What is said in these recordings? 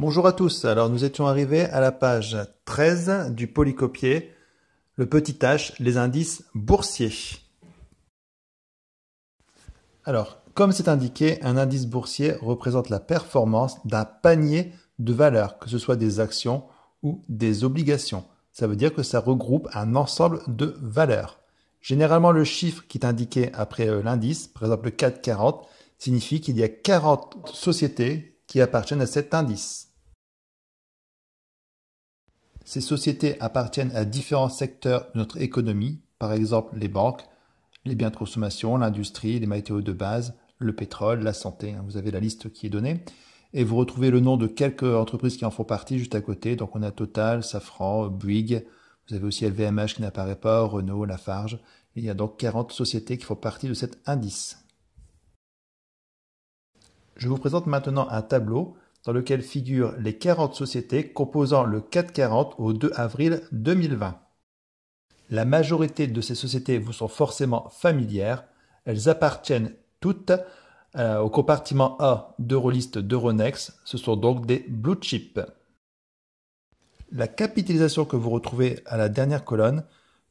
Bonjour à tous. Alors, nous étions arrivés à la page 13 du polycopier, le petit h, les indices boursiers. Alors, comme c'est indiqué, un indice boursier représente la performance d'un panier de valeurs, que ce soit des actions ou des obligations. Ça veut dire que ça regroupe un ensemble de valeurs. Généralement, le chiffre qui est indiqué après euh, l'indice, par exemple 440, signifie qu'il y a 40 sociétés qui appartiennent à cet indice. Ces sociétés appartiennent à différents secteurs de notre économie, par exemple les banques, les biens de consommation, l'industrie, les matériaux de base, le pétrole, la santé. Hein, vous avez la liste qui est donnée. Et vous retrouvez le nom de quelques entreprises qui en font partie juste à côté. Donc on a Total, Safran, Bouygues. Vous avez aussi LVMH qui n'apparaît pas, Renault, Lafarge. Il y a donc 40 sociétés qui font partie de cet indice. Je vous présente maintenant un tableau dans lequel figurent les 40 sociétés composant le 440 au 2 avril 2020. La majorité de ces sociétés vous sont forcément familières. Elles appartiennent toutes euh, au compartiment A d'Eurolist d'Euronext. Ce sont donc des blue chips. La capitalisation que vous retrouvez à la dernière colonne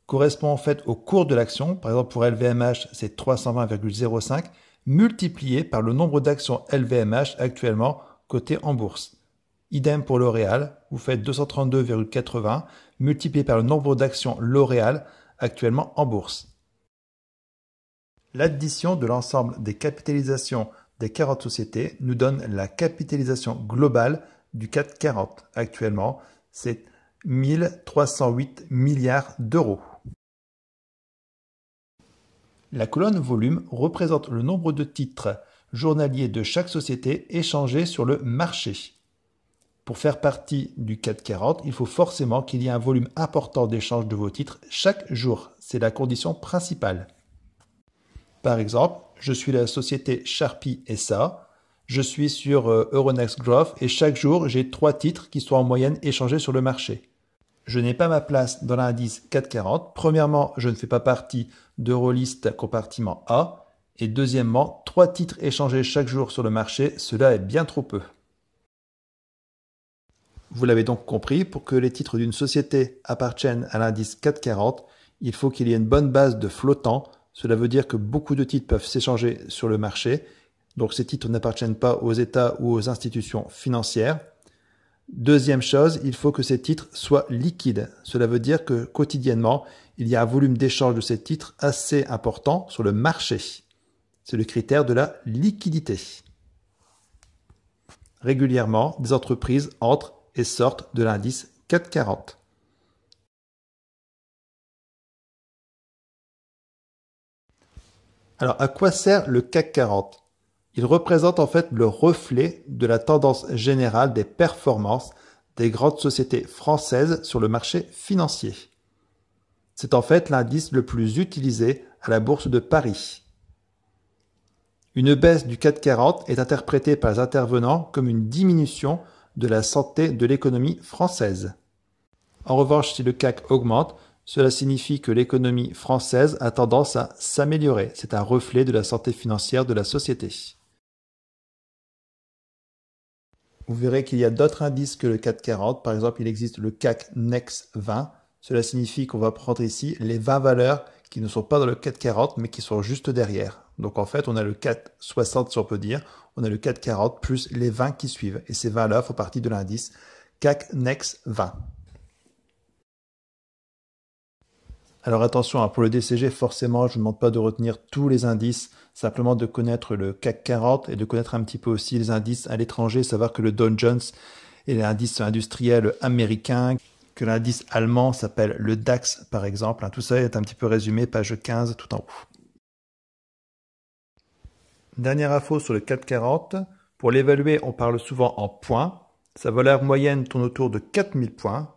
correspond en fait au cours de l'action. Par exemple, pour LVMH, c'est 320,05 multiplié par le nombre d'actions LVMH actuellement Côté en bourse. Idem pour L'Oréal, vous faites 232,80 multiplié par le nombre d'actions L'Oréal actuellement en bourse. L'addition de l'ensemble des capitalisations des 40 sociétés nous donne la capitalisation globale du CAC 40 actuellement, c'est 1308 milliards d'euros. La colonne volume représente le nombre de titres journalier de chaque société échangé sur le marché. Pour faire partie du 440, il faut forcément qu'il y ait un volume important d'échanges de vos titres chaque jour. C'est la condition principale. Par exemple, je suis la société Sharpie SA. Je suis sur euh, Euronext Growth et chaque jour, j'ai trois titres qui sont en moyenne échangés sur le marché. Je n'ai pas ma place dans l'indice 440. Premièrement, je ne fais pas partie d'Eurolist compartiment A et deuxièmement, trois titres échangés chaque jour sur le marché, cela est bien trop peu. Vous l'avez donc compris, pour que les titres d'une société appartiennent à l'indice 440, il faut qu'il y ait une bonne base de flottants. Cela veut dire que beaucoup de titres peuvent s'échanger sur le marché. Donc ces titres n'appartiennent pas aux États ou aux institutions financières. Deuxième chose, il faut que ces titres soient liquides. Cela veut dire que quotidiennement, il y a un volume d'échange de ces titres assez important sur le marché. C'est le critère de la liquidité. Régulièrement, des entreprises entrent et sortent de l'indice 40. Alors, à quoi sert le CAC 40 Il représente en fait le reflet de la tendance générale des performances des grandes sociétés françaises sur le marché financier. C'est en fait l'indice le plus utilisé à la Bourse de Paris. Une baisse du CAC 40 est interprétée par les intervenants comme une diminution de la santé de l'économie française. En revanche, si le CAC augmente, cela signifie que l'économie française a tendance à s'améliorer. C'est un reflet de la santé financière de la société. Vous verrez qu'il y a d'autres indices que le CAC 40. Par exemple, il existe le CAC Next 20. Cela signifie qu'on va prendre ici les 20 valeurs qui ne sont pas dans le CAC 40 mais qui sont juste derrière. Donc en fait, on a le 4,60 si on peut dire, on a le 4,40 plus les 20 qui suivent. Et ces 20-là font partie de l'indice CAC NEXT 20. Alors attention, hein, pour le DCG, forcément, je ne demande pas de retenir tous les indices, simplement de connaître le CAC 40 et de connaître un petit peu aussi les indices à l'étranger, savoir que le Dow Jones est l'indice industriel américain, que l'indice allemand s'appelle le DAX par exemple. Hein, tout ça est un petit peu résumé, page 15 tout en haut. Dernière info sur le 4,40, Pour l'évaluer, on parle souvent en points. Sa valeur moyenne tourne autour de 4000 points.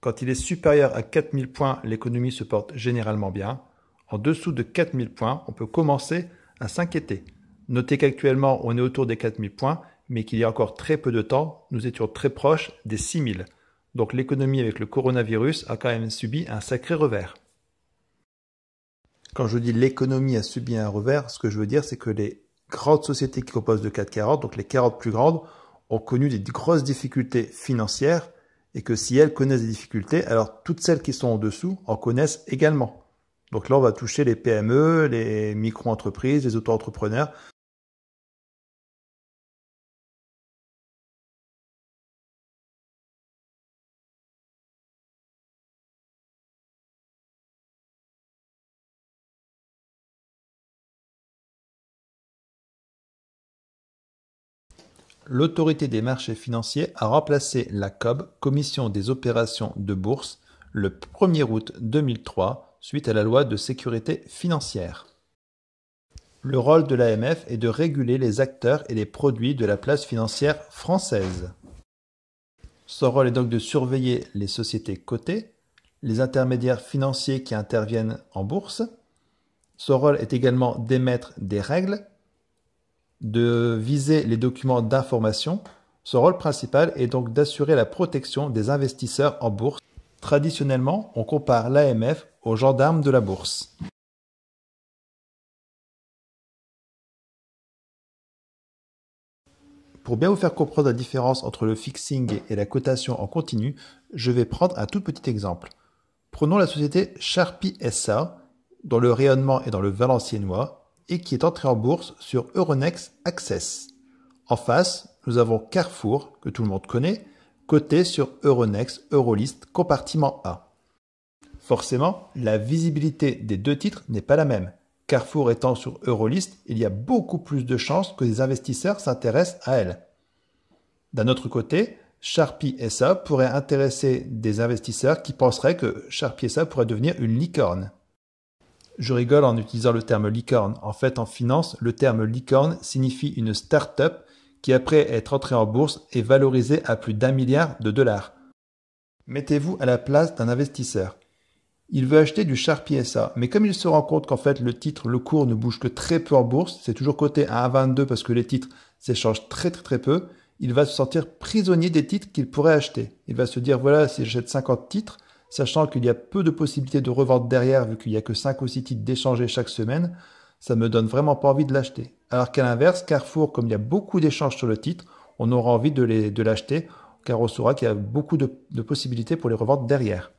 Quand il est supérieur à 4000 points, l'économie se porte généralement bien. En dessous de 4000 points, on peut commencer à s'inquiéter. Notez qu'actuellement, on est autour des 4000 points, mais qu'il y a encore très peu de temps, nous étions très proches des 6000. Donc l'économie avec le coronavirus a quand même subi un sacré revers. Quand je dis l'économie a subi un revers, ce que je veux dire, c'est que les grandes sociétés qui composent de carottes, donc les 40 plus grandes, ont connu des grosses difficultés financières et que si elles connaissent des difficultés, alors toutes celles qui sont en dessous en connaissent également. Donc là, on va toucher les PME, les micro-entreprises, les auto-entrepreneurs, l'Autorité des marchés financiers a remplacé la COB, Commission des opérations de bourse, le 1er août 2003 suite à la loi de sécurité financière. Le rôle de l'AMF est de réguler les acteurs et les produits de la place financière française. Son rôle est donc de surveiller les sociétés cotées, les intermédiaires financiers qui interviennent en bourse. Son rôle est également d'émettre des règles de viser les documents d'information, son rôle principal est donc d'assurer la protection des investisseurs en bourse. Traditionnellement, on compare l'AMF aux gendarmes de la bourse. Pour bien vous faire comprendre la différence entre le fixing et la cotation en continu, je vais prendre un tout petit exemple. Prenons la société Sharpie SA, dont le rayonnement est dans le Valenciennois, et qui est entré en bourse sur Euronext Access. En face, nous avons Carrefour, que tout le monde connaît, coté sur Euronext Eurolist compartiment A. Forcément, la visibilité des deux titres n'est pas la même. Carrefour étant sur Eurolist, il y a beaucoup plus de chances que les investisseurs s'intéressent à elle. D'un autre côté, Sharpie SA pourrait intéresser des investisseurs qui penseraient que Sharpie SA pourrait devenir une licorne. Je rigole en utilisant le terme licorne. En fait, en finance, le terme licorne signifie une start-up qui, après être entrée en bourse, est valorisée à plus d'un milliard de dollars. Mettez-vous à la place d'un investisseur. Il veut acheter du Sharpie SA, mais comme il se rend compte qu'en fait le titre, le cours ne bouge que très peu en bourse, c'est toujours coté à 1,22 parce que les titres s'échangent très très très peu, il va se sentir prisonnier des titres qu'il pourrait acheter. Il va se dire voilà, si j'achète 50 titres, sachant qu'il y a peu de possibilités de revente derrière vu qu'il n'y a que 5 ou 6 titres d'échanger chaque semaine, ça me donne vraiment pas envie de l'acheter. Alors qu'à l'inverse, Carrefour, comme il y a beaucoup d'échanges sur le titre, on aura envie de l'acheter car on saura qu'il y a beaucoup de, possibilités pour les revendre derrière.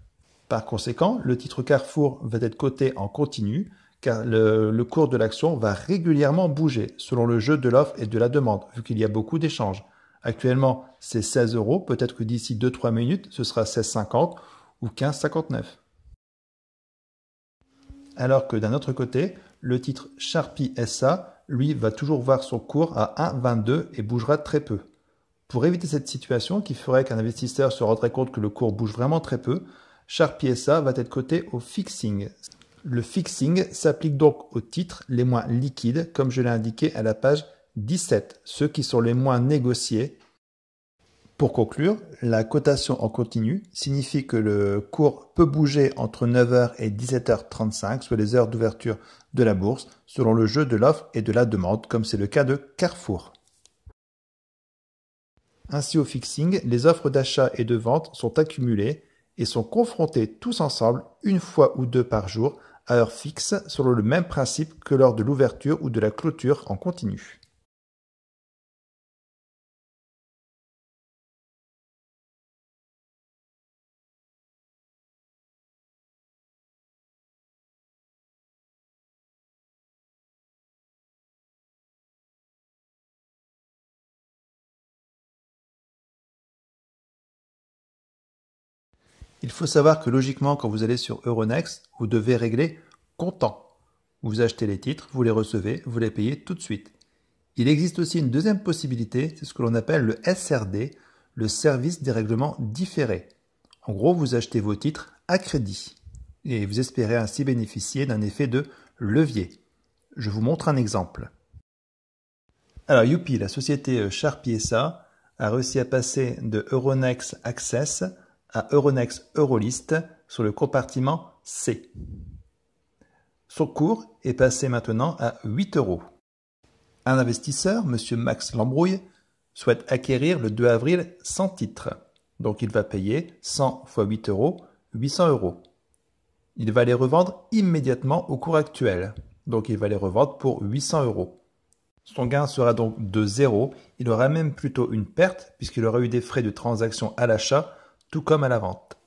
Par conséquent, le titre Carrefour va être coté en continu, car le, le, cours de l'action va régulièrement bouger selon le jeu de l'offre et de la demande, vu qu'il y a beaucoup d'échanges. Actuellement, c'est 16 euros, peut-être que d'ici 2-3 minutes, ce sera 16,50 ou 1559. Alors que d'un autre côté, le titre Sharpie SA, lui, va toujours voir son cours à 1,22 et bougera très peu. Pour éviter cette situation qui ferait qu'un investisseur se rendrait compte que le cours bouge vraiment très peu, Sharpie SA va être coté au fixing. Le fixing s'applique donc aux titres les moins liquides, comme je l'ai indiqué à la page 17, ceux qui sont les moins négociés pour conclure, la cotation en continu signifie que le cours peut bouger entre 9h et 17h35 soit les heures d'ouverture de la bourse selon le jeu de l'offre et de la demande comme c'est le cas de Carrefour. Ainsi au fixing, les offres d'achat et de vente sont accumulées et sont confrontées tous ensemble une fois ou deux par jour à heure fixe selon le même principe que lors de l'ouverture ou de la clôture en continu. Il faut savoir que logiquement, quand vous allez sur Euronext, vous devez régler comptant. Vous achetez les titres, vous les recevez, vous les payez tout de suite. Il existe aussi une deuxième possibilité, c'est ce que l'on appelle le SRD, le service des règlements différés. En gros, vous achetez vos titres à crédit et vous espérez ainsi bénéficier d'un effet de levier. Je vous montre un exemple. Alors Youpi, la société SA, a réussi à passer de Euronext Access à Euronext Eurolist sur le compartiment C. Son cours est passé maintenant à 8 euros. Un investisseur, M. Max Lambrouille, souhaite acquérir le 2 avril 100 titres. Donc il va payer 100 x 8 euros, 800 euros. Il va les revendre immédiatement au cours actuel. Donc il va les revendre pour 800 euros. Son gain sera donc de zéro. Il aura même plutôt une perte puisqu'il aura eu des frais de transaction à l'achat comme à la vente.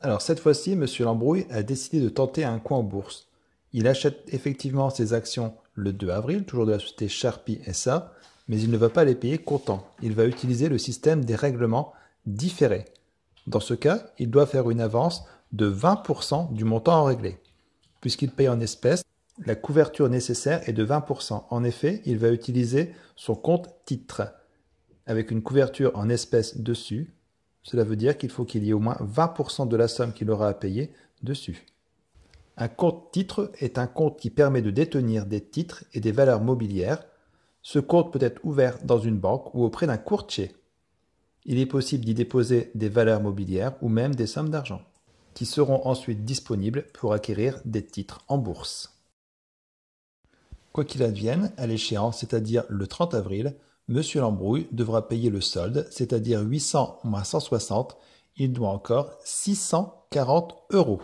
Alors cette fois-ci, Monsieur Lambrouille a décidé de tenter un coup en bourse. Il achète effectivement ses actions le 2 avril, toujours de la société Sharpie SA, mais il ne va pas les payer comptant. Il va utiliser le système des règlements différés. Dans ce cas, il doit faire une avance de 20% du montant en réglé. Puisqu'il paye en espèces, la couverture nécessaire est de 20%. En effet, il va utiliser son compte titre avec une couverture en espèces dessus. Cela veut dire qu'il faut qu'il y ait au moins 20% de la somme qu'il aura à payer dessus. Un compte titre est un compte qui permet de détenir des titres et des valeurs mobilières. Ce compte peut être ouvert dans une banque ou auprès d'un courtier. Il est possible d'y déposer des valeurs mobilières ou même des sommes d'argent qui seront ensuite disponibles pour acquérir des titres en bourse. Quoi qu'il advienne, à l'échéance, c'est-à-dire le 30 avril, M. Lambrouille devra payer le solde, c'est-à-dire 800 moins 160, il doit encore 640 euros.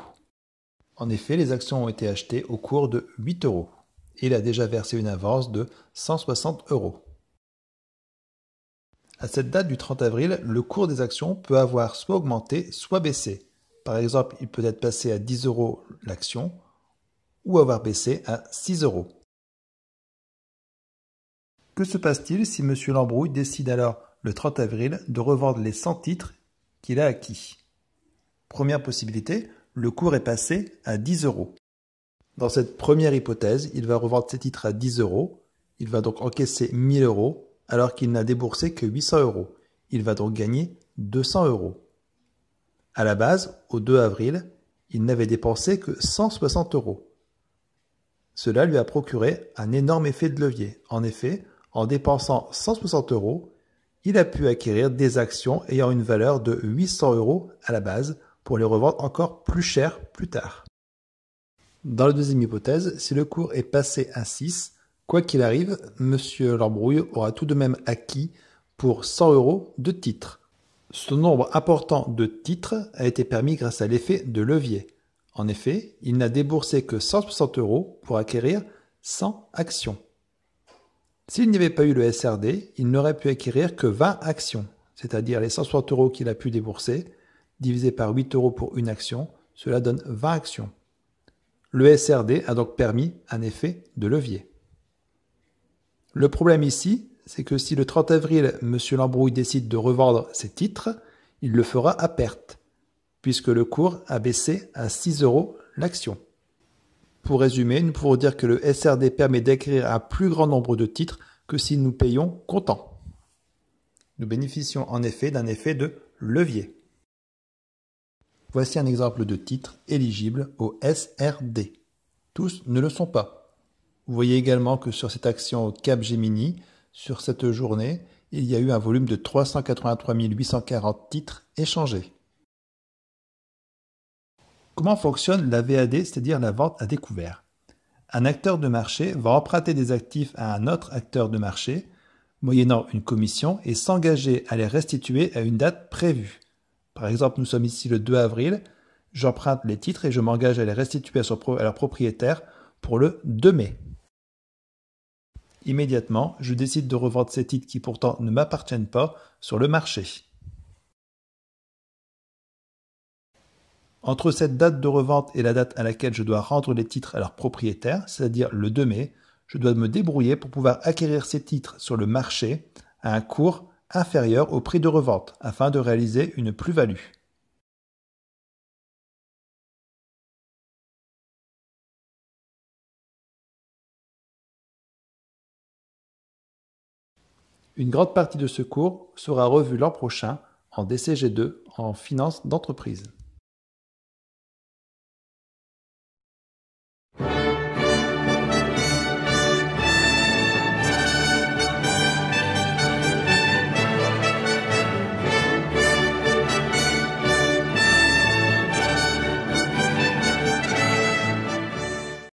En effet, les actions ont été achetées au cours de 8 euros. Il a déjà versé une avance de 160 euros. À cette date du 30 avril, le cours des actions peut avoir soit augmenté, soit baissé. Par exemple, il peut être passé à 10 euros l'action ou avoir baissé à 6 euros. Que se passe-t-il si Monsieur Lambrouille décide alors, le 30 avril, de revendre les 100 titres qu'il a acquis Première possibilité, le cours est passé à 10 euros. Dans cette première hypothèse, il va revendre ses titres à 10 euros. Il va donc encaisser 1000 euros alors qu'il n'a déboursé que 800 euros. Il va donc gagner 200 euros. À la base, au 2 avril, il n'avait dépensé que 160 euros. Cela lui a procuré un énorme effet de levier. En effet, en dépensant 160 euros, il a pu acquérir des actions ayant une valeur de 800 euros à la base pour les revendre encore plus cher plus tard. Dans la deuxième hypothèse, si le cours est passé à 6, quoi qu'il arrive, M. Lambrouille aura tout de même acquis pour 100 euros de titres. Ce nombre important de titres a été permis grâce à l'effet de levier. En effet, il n'a déboursé que 160 euros pour acquérir 100 actions. S'il n'y avait pas eu le SRD, il n'aurait pu acquérir que 20 actions, c'est-à-dire les 160 euros qu'il a pu débourser, divisé par 8 euros pour une action, cela donne 20 actions. Le SRD a donc permis un effet de levier. Le problème ici, c'est que si le 30 avril, M. Lambrouille décide de revendre ses titres, il le fera à perte, puisque le cours a baissé à 6 euros l'action. Pour résumer, nous pouvons dire que le SRD permet d'écrire un plus grand nombre de titres que si nous payons comptant. Nous bénéficions en effet d'un effet de levier. Voici un exemple de titres éligibles au SRD. Tous ne le sont pas. Vous voyez également que sur cette action Capgemini, sur cette journée, il y a eu un volume de 383 840 titres échangés. Comment fonctionne la VAD, c'est-à-dire la vente à découvert Un acteur de marché va emprunter des actifs à un autre acteur de marché, moyennant une commission, et s'engager à les restituer à une date prévue. Par exemple, nous sommes ici le 2 avril, j'emprunte les titres et je m'engage à les restituer à, leur propriétaire pour le 2 mai. Immédiatement, je décide de revendre ces titres qui pourtant ne m'appartiennent pas sur le marché. Entre cette date de revente et la date à laquelle je dois rendre les titres à leur propriétaire, c'est-à-dire le 2 mai, je dois me débrouiller pour pouvoir acquérir ces titres sur le marché à un cours inférieur au prix de revente afin de réaliser une plus-value. Une grande partie de ce cours sera revue l'an prochain en DCG2 en finance d'entreprise.